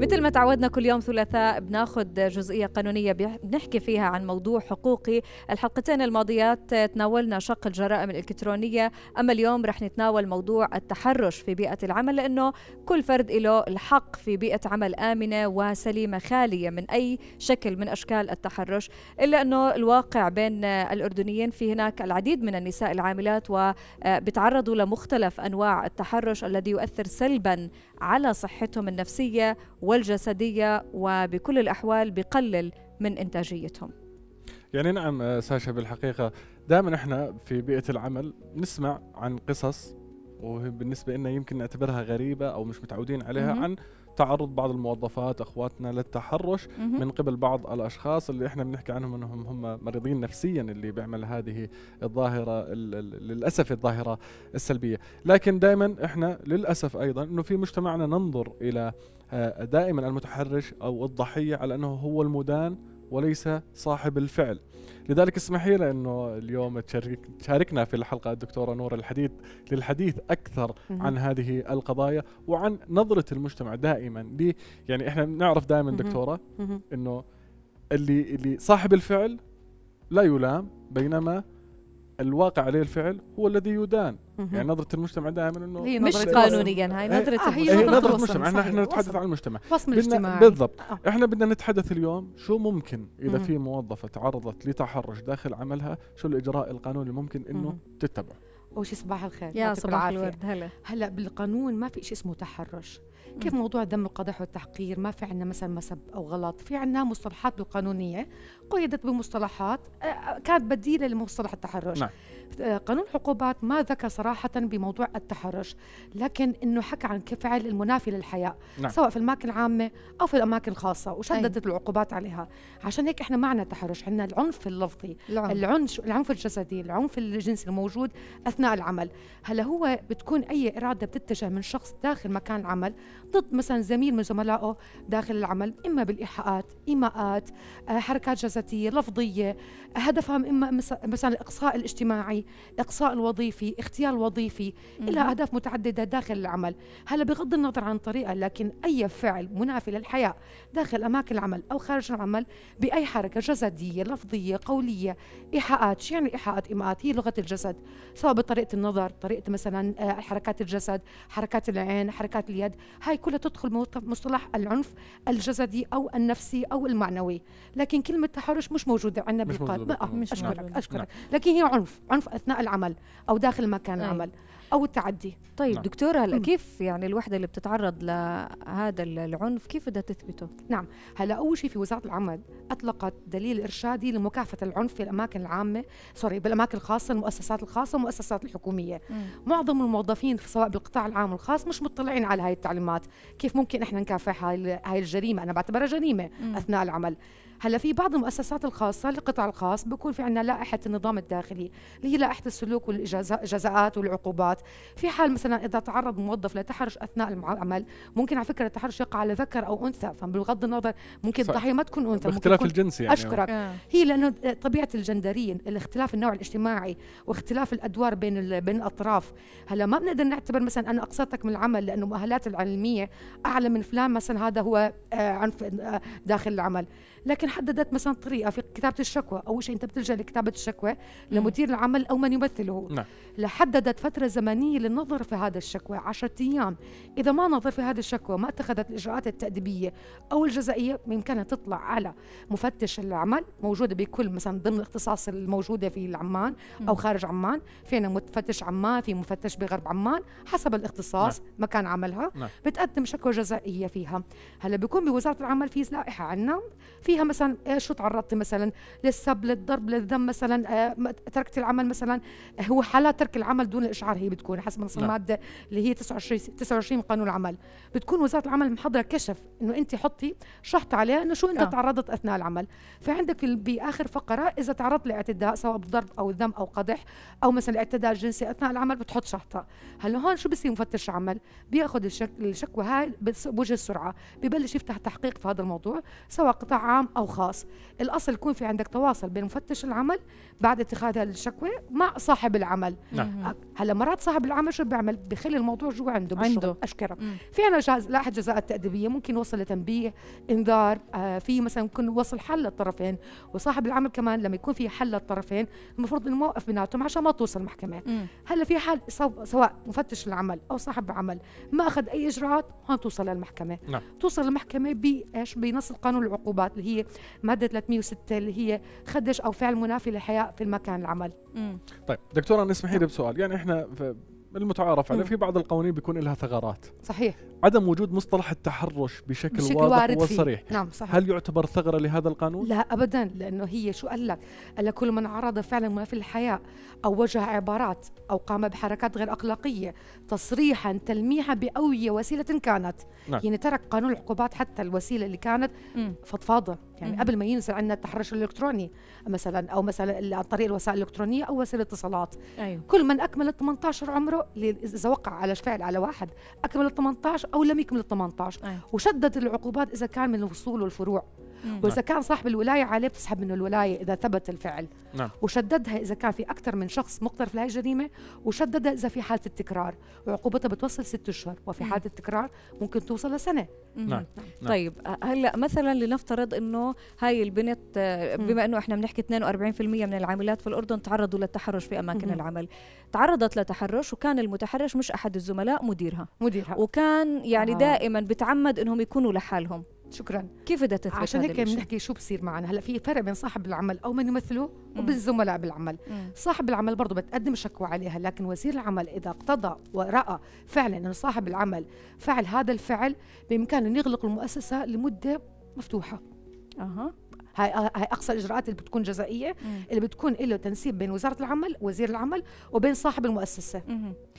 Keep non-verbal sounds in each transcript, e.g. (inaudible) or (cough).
مثل ما تعودنا كل يوم ثلاثاء بناخذ جزئيه قانونيه بنحكي فيها عن موضوع حقوقي الحلقتين الماضيات تناولنا شق الجرائم الالكترونيه اما اليوم رح نتناول موضوع التحرش في بيئه العمل لانه كل فرد له الحق في بيئه عمل امنه وسليمه خاليه من اي شكل من اشكال التحرش الا انه الواقع بين الاردنيين في هناك العديد من النساء العاملات وبتعرضوا لمختلف انواع التحرش الذي يؤثر سلبا على صحتهم النفسيه والجسديه وبكل الاحوال بقلل من انتاجيتهم يعني نعم آه، ساشا بالحقيقه دائما احنا في بيئه العمل نسمع عن قصص وبالنسبه لنا يمكن نعتبرها غريبه او مش متعودين عليها عن تعرض بعض الموظفات اخواتنا للتحرش من قبل بعض الاشخاص اللي احنا بنحكي عنهم انهم هم مريضين نفسيا اللي بيعمل هذه الظاهره للاسف الظاهره السلبيه، لكن دائما احنا للاسف ايضا انه في مجتمعنا ننظر الى آه، دائما المتحرش او الضحيه على انه هو المدان وليس صاحب الفعل لذلك اسمحي لي انه اليوم تشارك تشاركنا في الحلقه الدكتوره نور الحديد للحديث اكثر عن هذه القضايا وعن نظره المجتمع دائما لي يعني احنا نعرف دائما دكتوره انه اللي اللي صاحب الفعل لا يلام بينما الواقع عليه الفعل هو الذي يدان يعني نظره المجتمع دائما انه هي مش قانونيا هاي إيه، نظره آه هي نظره, نظرة المجتمع احنا احنا نتحدث عن المجتمع وصم الاجتماعي بالضبط آه. احنا بدنا نتحدث اليوم شو ممكن اذا في موظفه تعرضت لتحرش داخل عملها شو الاجراء القانوني الممكن انه تتبعه اول شيء صباح الخير يا صباح الورد هلا هلا بالقانون ما في شيء اسمه تحرش كيف موضوع دم القدح والتحقير ما في عندنا مثلا مسب او غلط في عندنا مصطلحات بالقانونيه قيدت بمصطلحات آه، آه، كانت بديله لمصطلح التحرش نعم. آه، قانون العقوبات ما ذكر صراحة بموضوع التحرش لكن أنه حكى عن كفعل المنافي للحياة نعم. سواء في الأماكن العامة أو في الأماكن الخاصة وشددت أي. العقوبات عليها عشان هيك إحنا معنا تحرش عندنا العنف اللفظي العنف. العنف العنف الجسدي العنف الجنسي الموجود أثناء العمل هلا هو بتكون أي إرادة بتتجه من شخص داخل مكان العمل ضد مثلا زميل من زملائه داخل العمل إما بالإيحاءات إيماءات آه، حركات جسدية لفظية هدفهم إما مثلا الإقصاء الاجتماعي اقصاء الوظيفي اغتيال وظيفي إلها اهداف متعدده داخل العمل هلا بغض النظر عن الطريقه لكن اي فعل منافي للحياه داخل اماكن العمل او خارج العمل باي حركه جسديه لفظيه قوليه ايحاءات شو يعني ايحاءات ايماءات هي لغه الجسد سواء بطريقه النظر طريقه مثلا آه، حركات الجسد حركات العين حركات اليد هاي كلها تدخل مصطلح العنف الجسدي او النفسي او المعنوي لكن كلمه تحرش مش موجوده عندنا بالقانون اشكرك اشكرك لكن هي عنف عنف اثناء العمل او داخل مكان أي. العمل او التعدي طيب نعم. دكتوره هلا كيف يعني الوحده اللي بتتعرض لهذا العنف كيف بدها تثبته نعم هلا اول شيء في وزاره العمل اطلقت دليل ارشادي لمكافحه العنف في الاماكن العامه سوري بالاماكن الخاصه المؤسسات الخاصه والمؤسسات الحكوميه م. معظم الموظفين سواء بالقطاع العام والخاص مش مطلعين على هاي التعليمات كيف ممكن احنا نكافح هاي الجريمه انا بعتبرها جريمه م. اثناء العمل هلا في بعض المؤسسات الخاصه القطاع الخاص بيكون في عندنا لائحه النظام الداخلي اللي هي لائحه السلوك والجزاءات والعقوبات الاجراءات في حال مثلا اذا تعرض موظف لتحرش اثناء العمل ممكن على فكره التحرش يقع على ذكر او انثى فبغض النظر ممكن الضحيه ما تكون انثى اختلاف الجنس يعني اشكرك آه. هي لانه طبيعه الجندرين الاختلاف النوع الاجتماعي واختلاف الادوار بين بين الاطراف هلا ما بنقدر نعتبر مثلا انا اقصرتك من العمل لانه مؤهلات العلميه اعلى من فلان مثلا هذا هو آه، عنف آه، داخل العمل لكن حددت مثلا طريقه في كتابه الشكوى اول شيء انت بتلجا لكتابه الشكوى لمدير العمل او من يمثله نعم. لحددت فتره زمنيه الزمنيه للنظر في هذا الشكوى 10 أيام إذا ما نظر في هذا الشكوى ما اتخذت الإجراءات التأديبية أو الجزائية بإمكانها تطلع على مفتش العمل موجودة بكل مثلا ضمن الاختصاص الموجودة في عمان أو خارج عمان فينا مفتش عمان في مفتش بغرب عمان حسب الاختصاص نعم. مكان عملها نعم. بتقدم شكوى جزائية فيها هلا بيكون بوزارة العمل في لائحة عنا فيها مثلا آه، شو تعرضتي مثلا للسب للضرب للذم مثلا آه، تركت العمل مثلا آه، هو حالات ترك العمل دون الإشعار هي بتكون حسب نص نعم. الماده اللي هي 29 29 قانون العمل بتكون وزاره العمل محضره كشف انه انت حطي شحط عليها انه شو انت آه. تعرضت اثناء العمل فعندك باخر فقره اذا تعرضت لاعتداء سواء بضرب او ذم او قدح او مثلا اعتداء جنسي اثناء العمل بتحط شحطه هلا هون شو بصير مفتش عمل بياخذ الشك... الشكوى هاي بوجه السرعه ببلش يفتح تحقيق في هذا الموضوع سواء قطاع عام او خاص الاصل يكون في عندك تواصل بين مفتش العمل بعد اتخاذ الشكوى مع صاحب العمل نعم. هلا مرات صاحب العمل شو بيعمل بخلي الموضوع جوا عنده عنده اشكرك في عنا جهاز لائحه جزاء تاديبيه ممكن يوصل لتنبيه انذار آه في مثلا ممكن يوصل حل للطرفين وصاحب العمل كمان لما يكون في حل للطرفين المفروض انه موقف بيناتهم عشان ما توصل المحكمه هلا في حال سواء مفتش العمل او صاحب عمل ما اخذ اي اجراءات هون توصل للمحكمه نعم. توصل للمحكمه بايش بنص القانون العقوبات اللي هي ماده 306 اللي هي خدش او فعل منافي للحياء في المكان العمل مم. طيب دكتوره نسمحي لي بسؤال يعني احنا المتعارف عليه في بعض القوانين بيكون لها ثغرات صحيح عدم وجود مصطلح التحرش بشكل, بشكل واضح وصريح فيه. نعم صحيح. هل يعتبر ثغرة لهذا القانون؟ لا أبدا لأنه هي شو قال لك قال لك كل من عرض فعلا ما في الحياة أو وجه عبارات أو قام بحركات غير أخلاقية تصريحا تلميحا بأي وسيلة كانت نعم. يعني ترك قانون العقوبات حتى الوسيلة اللي كانت م. فضفاضة يعني م. قبل ما ينزل عندنا التحرش الإلكتروني مثلا أو مثلا عن طريق الوسائل الإلكترونية أو وسائل الاتصالات أيوه. كل من أكمل 18 عمره له اذا وقع على فعل على واحد اكمل ال 18 او لم يكمل ال 18 أيه. وشدد العقوبات اذا كان من الوصول والفروع واذا نعم. كان صاحب الولايه عليه بتسحب منه الولايه اذا ثبت الفعل نعم. وشددها اذا كان في اكثر من شخص مقترف في الجريمه وشددها اذا في حاله التكرار وعقوبتها بتوصل ست اشهر وفي حاله التكرار ممكن توصل لسنه نعم. نعم. نعم. طيب هلا مثلا لنفترض انه هاي البنت آه، بما انه احنا بنحكي 42% من العاملات في الاردن تعرضوا للتحرش في اماكن العمل تعرضت لتحرش وكان المتحرش مش احد الزملاء مديرها مديرها وكان يعني آه. دائما بتعمد انهم يكونوا لحالهم شكرا كيف بدها تثبت عشان هيك بنحكي شو بصير معنا هلا في فرق بين صاحب العمل او من يمثله وبالزملاء بالعمل مم. صاحب العمل برضه بتقدم شكوى عليها لكن وزير العمل اذا اقتضى وراى فعلا انه صاحب العمل فعل هذا الفعل بامكانه يغلق المؤسسه لمده مفتوحه اها هاي آه، هاي اقصى الاجراءات اللي بتكون جزائيه مم. اللي بتكون له تنسيب بين وزاره العمل وزير العمل وبين صاحب المؤسسه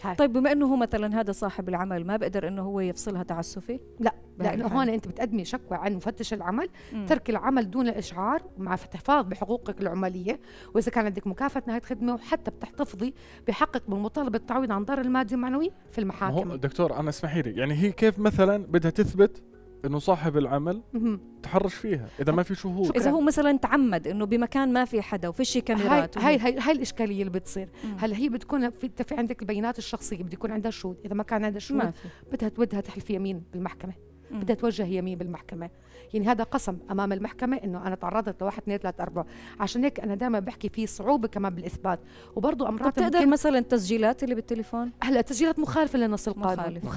هاي. طيب بما انه هو مثلا هذا صاحب العمل ما بقدر انه هو يفصلها تعسفي لا لانه هون انت بتقدمي شكوى عن مفتش العمل مم. ترك العمل دون الاشعار مع احتفاظ بحقوقك العماليه واذا كان عندك مكافاه نهايه خدمه وحتى بتحتفظي بحقك بالمطالبة التعويض عن ضرر المادي والمعنوي في المحاكم دكتور انا اسمحي لي يعني هي كيف مثلا بدها تثبت انه صاحب العمل تحرش فيها اذا ما في شهود اذا هو مثلا تعمد انه بمكان ما في حدا وفيش كاميرات هاي هاي, هاي الاشكاليه اللي بتصير هلا هي بتكون في في عندك البيانات الشخصيه بده يكون عندها شهود اذا ما كان عندها شهود بدها بدها تحلف يمين بالمحكمه بدها توجه يمين بالمحكمه يعني هذا قسم امام المحكمه انه انا تعرضت لواحد اثنين ثلاث اربعه عشان هيك انا دائما بحكي في صعوبه كمان بالاثبات وبرضه امرات بتقدر تقدر مثلا التسجيلات اللي بالتليفون هلا التسجيلات مخالفه للنص القانوني مخالفه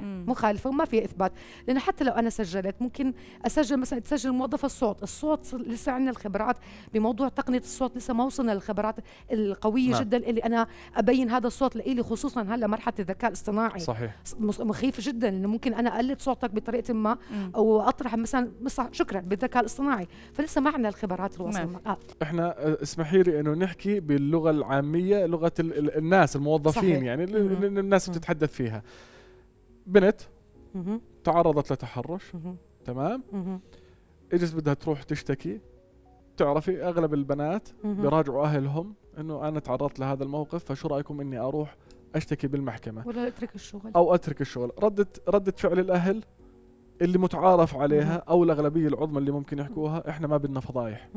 مخالفه, مخالفة وما في اثبات لانه حتى لو انا سجلت ممكن اسجل مثلا تسجل موظف الصوت الصوت لسه عندنا الخبرات بموضوع تقنيه الصوت لسه ما وصلنا للخبرات القويه نعم. جدا اللي انا ابين هذا الصوت لإلي خصوصا هلا مرحله الذكاء الاصطناعي صحيح مخيف جدا انه ممكن انا اقلد صوتك بطريقه بطريقه ما او اطرح مثلا شكرا بالذكاء الاصطناعي فلسه ما عندنا الخبرات الوصل آه. احنا آه، اسمحي لي انه نحكي باللغه العاميه لغه الناس الموظفين صحيح. يعني اللي الناس بتتحدث فيها بنت مم. تعرضت لتحرش مم. تمام اجت بدها تروح تشتكي تعرفي اغلب البنات بيراجعوا اهلهم انه انا تعرضت لهذا الموقف فشو رايكم اني اروح اشتكي بالمحكمه ولا اترك الشغل او اترك الشغل ردت ردت فعل الاهل اللي متعارف عليها او الاغلبيه العظمى اللي ممكن يحكوها احنا ما بدنا فضايح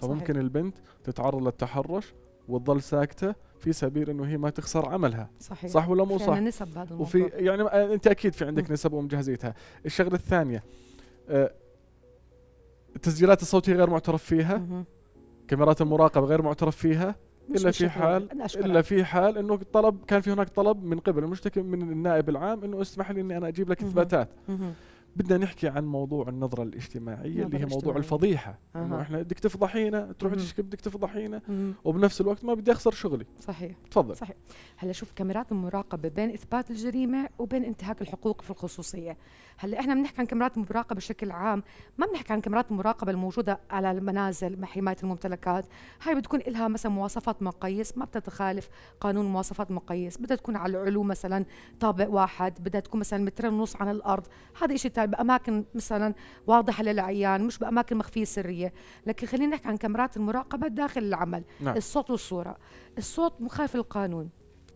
فممكن البنت تتعرض للتحرش وتضل ساكته في سبيل انه هي ما تخسر عملها صحيح صح ولا مو صح؟ نسب بهذا الموضوع وفي يعني انت اكيد في عندك نسب ومجهزيتها، الشغله الثانيه آه، التسجيلات الصوتيه غير معترف فيها كاميرات المراقبه غير معترف فيها الا في حال الا في حال انه طلب كان في هناك طلب من قبل المشتكي من النائب العام انه اسمح لي اني انا اجيب لك اثباتات بدنا نحكي عن موضوع النظرة الاجتماعية اللي هي موضوع الفضيحة أه. انه احنا بدك تفضحينا تروح تشكي بدك تفضحينا وبنفس الوقت ما بدي اخسر شغلي صحيح تفضل صحيح هلا شوف كاميرات المراقبة بين اثبات الجريمة وبين انتهاك الحقوق في الخصوصية هلا احنا بنحكي عن كاميرات المراقبة بشكل عام ما بنحكي عن كاميرات المراقبة الموجودة على المنازل مع حماية الممتلكات هاي بتكون لها مثلا مواصفات مقاييس ما بتتخالف قانون مواصفات مقاييس بدها تكون على العلو مثلا طابق واحد بدها تكون مثلا مترين ونص عن الارض هذا شيء الهوسبيتال باماكن مثلا واضحه للعيان مش باماكن مخفيه سريه لكن خلينا نحكي عن كاميرات المراقبه داخل العمل نعم. الصوت والصوره الصوت مخالف القانون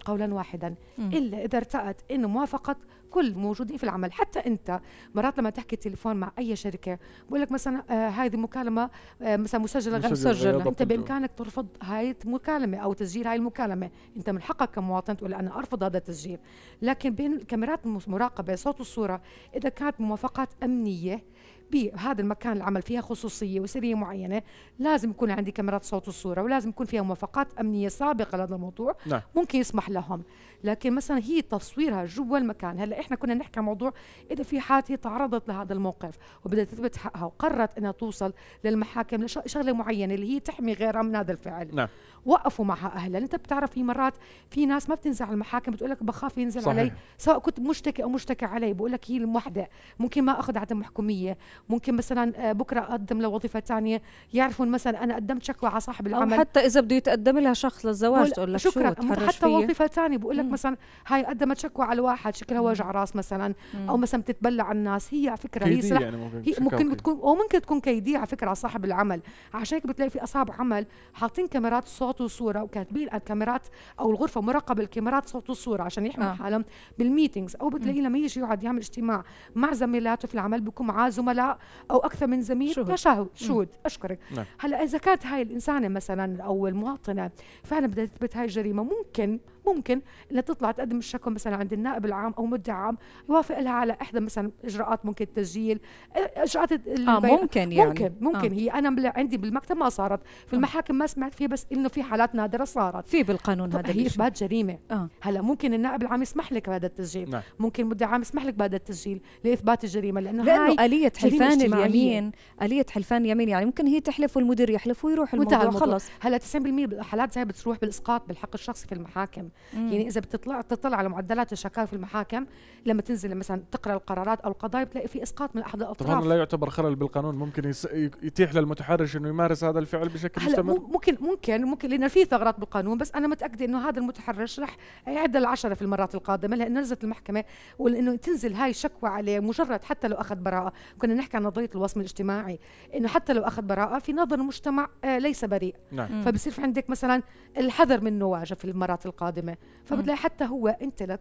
قولا واحدا مم. الا اذا ارتأت انه موافقه كل موجودين في العمل حتى انت مرات لما تحكي تليفون مع اي شركه بقول لك مثلا آه هذه مكالمه آه مثلا مسجله غير مسجله انت بامكانك ترفض هاي المكالمه او تسجيل هاي المكالمه انت من حقك كمواطن تقول انا ارفض هذا التسجيل لكن بين الكاميرات المراقبه صوت والصوره اذا كانت موافقات امنيه بهذا المكان العمل فيها خصوصيه وسريه معينه لازم يكون عندي كاميرات صوت وصوره ولازم يكون فيها موافقات امنيه سابقه لهذا الموضوع نعم. ممكن يسمح لهم لكن مثلا هي تصويرها جوا المكان هلا احنا كنا نحكي عن موضوع اذا في حالة تعرضت لهذا الموقف وبدها تثبت حقها وقررت انها توصل للمحاكم لشغله معينه اللي هي تحمي غيرها من هذا الفعل نعم. وقفوا معها اهلها انت بتعرف في مرات في ناس ما بتنزل على المحاكم بتقول لك بخاف ينزل صحيح. علي سواء كنت مشتكي او مشتكى علي بقول لك هي الوحده ممكن ما اخذ عدم محكوميه ممكن مثلا آه، بكره اقدم لوظيفه ثانيه يعرفون مثلا انا قدمت شكوى على صاحب العمل او حتى اذا بده يتقدم لها شخص للزواج تقول لك شكرا شو حتى وظيفه ثانيه بقول لك مثلا هاي قدمت شكوى على واحد شكلها وجع راس مثلا او مثلا بتتبلع على الناس هي على فكره هي يعني ممكن, هي ممكن تكون او ممكن تكون كيديه على فكره على صاحب العمل عشان هيك بتلاقي في اصحاب عمل حاطين كاميرات صوت وصوره وكاتبين الكاميرات او الغرفه مراقبه الكاميرات صوت وصوره عشان يحموا آه. حالهم بالميتينجز او بتلاقيه لما يجي يقعد يعمل اجتماع مع زميلاته في العمل بيكون معاه زملاء او اكثر من زميل شهود كشهود شهود اشكرك نعم. هلا اذا كانت هاي الانسانه مثلا او المواطنه فعلا بدها تثبت هاي الجريمه ممكن ممكن انها تطلع تقدم الشكوى مثلا عند النائب العام او مدعي عام يوافق لها على احدى مثلا اجراءات ممكن التسجيل اجراءات آه ممكن يعني ممكن ممكن آه. هي انا عندي بالمكتب ما صارت في آه. المحاكم ما سمعت فيها بس انه في حالات نادره صارت في بالقانون هذا هي اثبات جريمه آه. هلا ممكن النائب العام يسمح لك بهذا التسجيل نعم. ممكن المدعي العام يسمح لك بهذا التسجيل لاثبات الجريمه لانه لانه اليه حلفان اليمين اليه حلفان اليمين يعني ممكن هي تحلف والمدير يحلف ويروح الموضوع, الموضوع خلص هلا 90% من الحالات زي بتروح بالاسقاط بالحق الشخصي في المحاكم مم. يعني اذا بتطلع تطلع على معدلات الشكاوى في المحاكم لما تنزل مثلا تقرا القرارات او القضايا بتلاقي في اسقاط من احد الاطراف طبعا لا يعتبر خلل بالقانون ممكن يس... يتيح للمتحرش انه يمارس هذا الفعل بشكل مستمر ممكن ممكن ممكن لان في ثغرات بالقانون بس انا متاكده انه هذا المتحرش رح يعدل عشرة في المرات القادمه لانه نزلت المحكمه ولانه تنزل هاي الشكوى عليه مجرد حتى لو اخذ براءه كنا نحكي عن نظريه الوصم الاجتماعي انه حتى لو اخذ براءه في نظر المجتمع آه، ليس بريء نعم. فبصير في عندك مثلا الحذر منه واجب في المرات القادمه الخدمه فبتلاقي حتى هو انت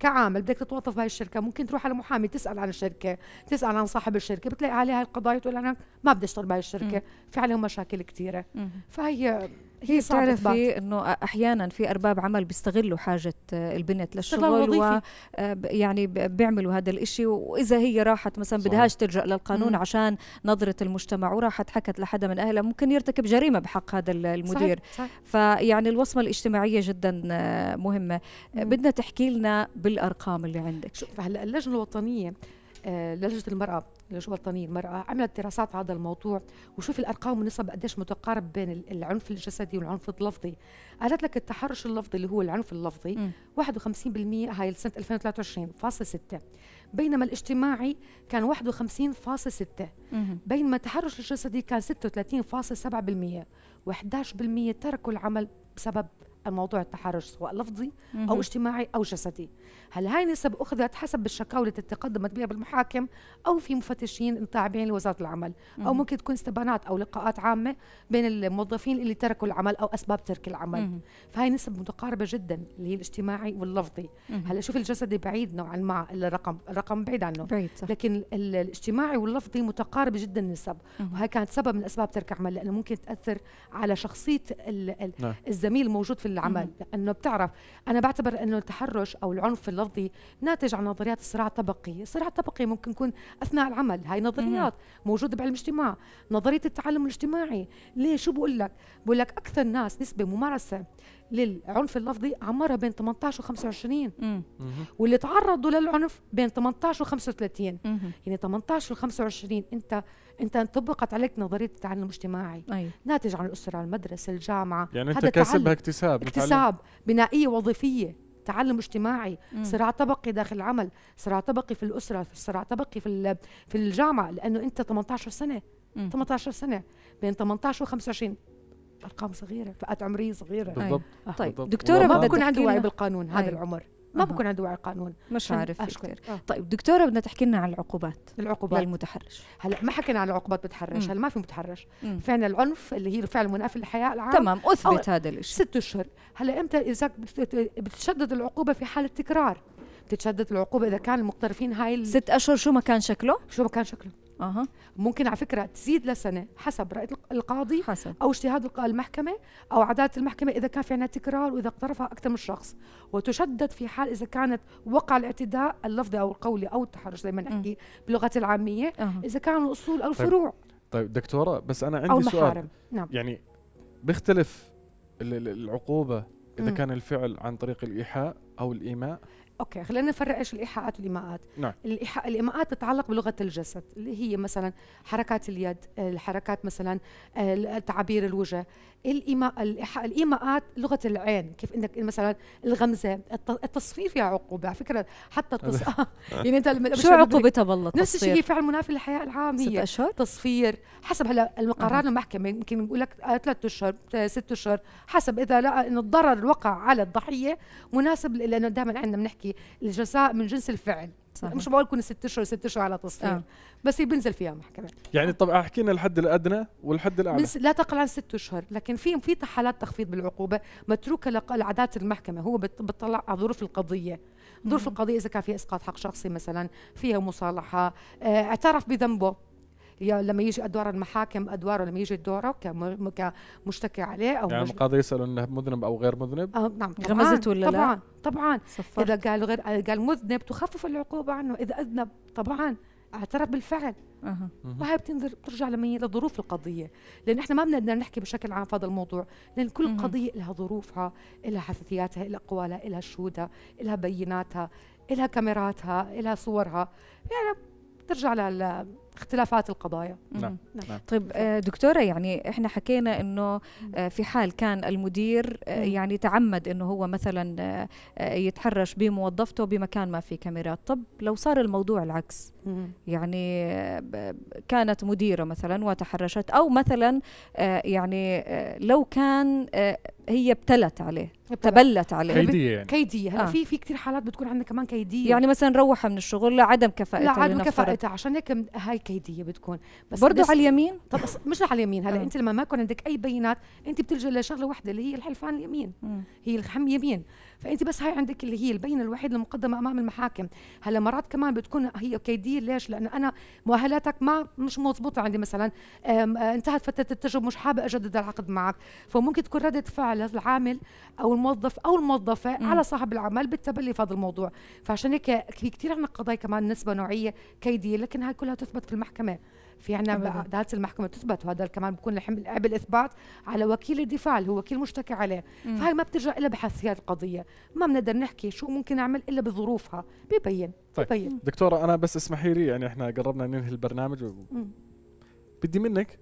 كعامل بدك تتوظف بهي الشركه ممكن تروح على محامي تسال عن الشركه تسال عن صاحب الشركه بتلاقي عليها القضايا تقول انا ما بدي اشتغل بهي الشركه في عليهم مشاكل كثيره فهي هي بتعرفي انه احيانا في ارباب عمل بيستغلوا حاجه آه، البنت للشغل و آه، يعني بيعملوا هذا الإشي واذا هي راحت مثلا بدهاش تلجا للقانون مم. عشان نظره المجتمع وراحت حكت لحدا من اهلها ممكن يرتكب جريمه بحق هذا المدير صحيح. صحيح. فيعني الوصمه الاجتماعيه جدا آه، مهمه مم. بدنا تحكي لنا بالارقام اللي عندك شوف هلا اللجنه الوطنيه لجنه آه، المراه اللجنه الوطنيه المراه عملت دراسات على هذا الموضوع وشوف الارقام والنسب قديش متقارب بين العنف الجسدي والعنف اللفظي قالت لك التحرش اللفظي اللي هو العنف اللفظي م. 51% هاي لسنه 2023 فاصل 6 بينما الاجتماعي كان 51.6 بينما التحرش الجسدي كان 36.7% و11% تركوا العمل بسبب الموضوع التحرش سواء لفظي او اجتماعي او جسدي هل هاي النسب اخذت حسب الشكاوى التي تقدمت بها بالمحاكم او في مفتشين تابعين لوزاره العمل او ممكن تكون استبانات او لقاءات عامه بين الموظفين اللي تركوا العمل او اسباب ترك العمل فهي نسب متقاربه جدا اللي هي الاجتماعي واللفظي هلا شوف الجسدي بعيد نوعا ما الرقم الرقم بعيد عنه بعيد صح. لكن الاجتماعي واللفظي متقاربه جدا النسب وهي كانت سبب من اسباب ترك عمل لانه ممكن تاثر على شخصيه نعم. الزميل الموجود في العمل لانه بتعرف انا بعتبر انه التحرش او العنف اللفظي ناتج عن نظريات الصراع الطبقي، الصراع الطبقي ممكن يكون اثناء العمل، هاي نظريات موجوده بعلم الاجتماع، نظريه التعلم الاجتماعي، ليه شو بقول لك؟ بقول لك اكثر ناس نسبه ممارسه للعنف اللفظي عمرها بين 18 و 25 واللي تعرضوا للعنف بين 18 و 35 يعني 18 و 25 انت انت انطبقت عليك نظريه التعلم الاجتماعي أي. أيوة. ناتج عن الاسره المدرسه الجامعه يعني انت كاسبها اكتساب اكتساب بنائيه وظيفيه تعلم اجتماعي مم. صراع طبقي داخل العمل صراع طبقي في الاسره صراع طبقي في في الجامعه لانه انت 18 سنه مم. 18 سنه بين 18 و 25 ارقام صغيره فئات عمريه صغيره بالضبط طيب بالضبط. دكتوره ما بكون عندي وعي بالقانون هذا العمر ما أه. بكون عنده وعي قانون مش عارف كثير آه. طيب دكتوره بدنا تحكي لنا عن العقوبات العقوبات للمتحرش هلا ما حكينا عن العقوبات بتحرش هلا ما في متحرش فعلا العنف اللي هي الفعل المنافي للحياه العام تمام اثبت هذا الشيء ست اشهر هلا امتى اذا بتتشدد العقوبه في حاله تكرار بتتشدد العقوبه اذا كان المقترفين هاي ست اشهر شو ما كان شكله شو ما كان شكله أه. ممكن على فكره تزيد لسنه حسب راي القاضي حسب. او اجتهاد المحكمه او عداله المحكمه اذا كان في عندنا تكرار واذا اقترفها اكثر من شخص وتشدد في حال اذا كانت وقع الاعتداء اللفظي او القولي او التحرش زي ما نحكي باللغه العاميه أه. اذا كان الاصول او طيب. الفروع طيب. طيب دكتوره بس انا عندي أو سؤال نعم. يعني بيختلف العقوبه اذا مم. كان الفعل عن طريق الايحاء او الايماء اوكي خلينا نفرق ايش الايحاءات والايماءات نعم الإيحاء الايماءات تتعلق بلغه الجسد اللي هي مثلا حركات اليد الحركات مثلا تعابير الوجه الايماءات لغه العين كيف انك مثلا الغمزه التصفيف يا عقوبه على فكره حتى التص... (laughs) يعني انت شو عقوبتها بالله نفس الشيء فعل منافي للحياه العامه ست اشهر تصفير حسب هلا القرار المحكمه يمكن بقول لك آه، ثلاث اشهر آه، ست اشهر حسب اذا لقى انه الضرر وقع على الضحيه مناسب لانه دائما عندنا بنحكي الجزاء من جنس الفعل صحيح. مش بقول كنا ست اشهر ست اشهر على تصفير آه. بس بنزل فيها محكمه يعني طبعا حكينا الحد الادنى والحد الاعلى لا تقل عن ست اشهر لكن في في حالات تخفيض بالعقوبه متروكه لعادات المحكمه هو بتطلع على ظروف القضيه ظروف القضيه اذا كان فيها اسقاط حق شخصي مثلا فيها مصالحه آه، اعترف بذنبه لما يجي ادوار المحاكم ادواره لما يجي دوره كمشتكي عليه او يعني القاضي يسال انه مذنب او غير مذنب أو آه، نعم طبعاً غمزت ولا طبعا لا طبعا صفرت. اذا قال غير قال مذنب تخفف العقوبه عنه اذا اذنب طبعا اعترف بالفعل اها وهي بتنظر بترجع لظروف القضيه لان احنا ما بدنا نحكي بشكل عام في هذا الموضوع لان كل قضيه لها ظروفها لها حساسياتها لها اقوالها لها شهودها لها بيناتها لها كاميراتها لها صورها يعني بترجع لل اختلافات القضايا نعم. نعم. نعم. طيب آه، دكتوره يعني احنا حكينا انه آه، في حال كان المدير آه، يعني تعمد انه هو مثلا يتحرش بموظفته بمكان ما في كاميرات طب لو صار الموضوع العكس يعني كانت مديره مثلا وتحرشت او مثلا يعني لو كان هي ابتلت عليه تبلت عليه كيديه يعني كيديه هلا آه. في في كثير حالات بتكون عندنا كمان كيديه يعني مثلا روحها من الشغل لعدم كفاءتها لا عدم كفاءتها عشان هيك هاي كيديه بتكون بس برضه على اليمين طب مش على اليمين هلا آه. انت لما ما يكون عندك اي بينات انت بتلجئ لشغله واحده اللي هي الحلفان اليمين هي الحم يمين فانت بس هاي عندك اللي هي البينه الوحيده المقدمه امام المحاكم هلا مرات كمان بتكون هي كيديه ليش لانه انا مؤهلاتك ما مش مضبوطه عندي مثلا آه، انتهت فتره التجربه مش حابه اجدد العقد معك فممكن تكون رده فعل العامل او الموظف او الموظفه م. على صاحب العمل بالتبلي في هذا الموضوع فعشان هيك في كثير عندنا قضايا كمان نسبه نوعيه كيديه لكن هاي كلها تثبت في المحكمه في عندنا ذات المحكمه تثبت وهذا كمان بكون عبء الاثبات على وكيل الدفاع اللي هو وكيل مشتكى عليه فهي ما بترجع الا بحساسيات القضيه ما بنقدر نحكي شو ممكن نعمل الا بظروفها ببين طيب ببين. دكتوره انا بس اسمحي لي يعني احنا قربنا ننهي البرنامج و... بدي منك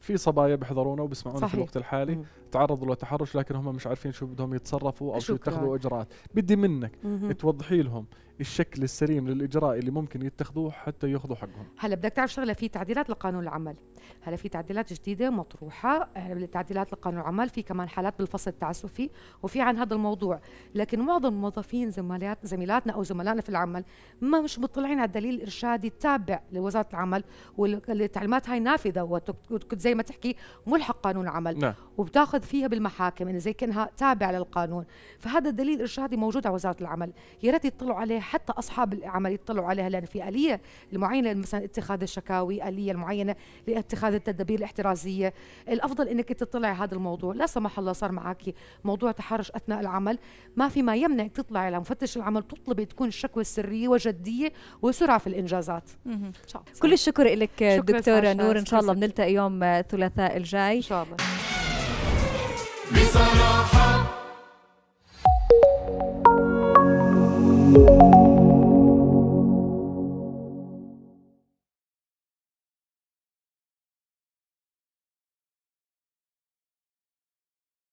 في صبايا بيحضرونا وبيسمعونا في الوقت الحالي مم. تعرضوا لتحرش لكن هم مش عارفين شو بدهم يتصرفوا او شو يتخذوا اجراءات بدي منك مم. توضحي لهم الشكل السليم للاجراء اللي ممكن يتخذوه حتى ياخذوا حقهم هلا بدك تعرف شغله في تعديلات لقانون العمل هلا في تعديلات جديده مطروحه تعديلات لقانون العمل في كمان حالات بالفصل التعسفي وفي عن هذا الموضوع لكن معظم موظفين زملات زميلاتنا او زملائنا في العمل ما مش مطلعين على الدليل الارشادي التابع لوزاره العمل والتعليمات هاي نافذه وكنت زي ما تحكي ملحق قانون العمل نعم. وبتاخذ فيها بالمحاكم يعني زي كانها تابع للقانون فهذا الدليل الارشادي موجود على وزاره العمل يا ريت يطلعوا عليه حتى اصحاب العمل يطلعوا عليها لان في اليه المعينه مثلا اتخاذ الشكاوي اليه المعينه لاتخاذ التدابير الاحترازيه الافضل انك تطلعي هذا الموضوع لا سمح الله صار معك موضوع تحرش اثناء العمل ما في ما يمنع تطلعي لمفتش العمل تطلبي تكون الشكوى السريه وجديه وسرعه في الانجازات كل الشكر لك دكتوره نور ان شاء الله بنلتقي يوم الثلاثاء الجاي ان شاء الله بصراحه